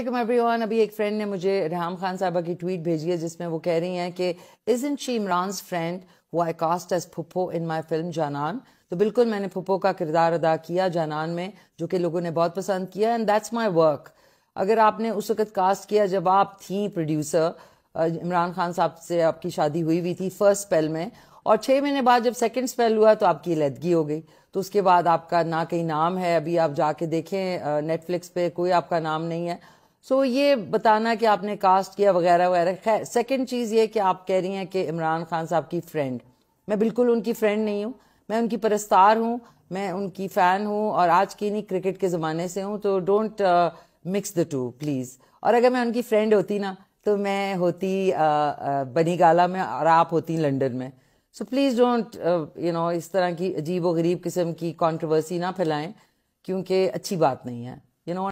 वालेकुम एवरीवन अभी एक फ्रेंड ने मुझे रहाम खान साहबा की ट्वीट भेजी है जिसमें वो कह रही हैं कि is in she Imran friend who I cast as phuppo in my film Jaanan तो बिल्कुल मैंने फुप्पो का किरदार अदा किया जानान में जो कि लोगों ने बहुत पसंद किया एंड दैट्स माई वर्क अगर आपने उस वक्त कास्ट किया जब आप थी प्रोड्यूसर इमरान खान साहब से आपकी शादी हुई हुई थी फर्स्ट स्पेल में और छह महीने बाद जब सेकंड स्पेल हुआ तो आपकी लदगी हो गई तो उसके बाद आपका ना कहीं नाम है अभी आप जाके देखें नेटफ्लिक्स पे कोई आपका नाम नहीं है सो so, ये बताना कि आपने कास्ट किया वगैरह वगैरह खैर सेकेंड चीज़ ये कि आप कह रही हैं कि इमरान खान साहब की फ्रेंड मैं बिल्कुल उनकी फ्रेंड नहीं हूँ मैं उनकी परस्तार हूँ मैं उनकी फ़ैन हूँ और आज की नहीं क्रिकेट के ज़माने से हूँ तो don't mix the two please और अगर मैं उनकी फ्रेंड होती ना तो मैं होती uh, uh, बनीगाला में और आप होती लंडन में so please don't you know इस तरह की अजीब व गरीब किस्म की कंट्रोवर्सी ना फैलाएं क्योंकि अच्छी बात नहीं है यू नो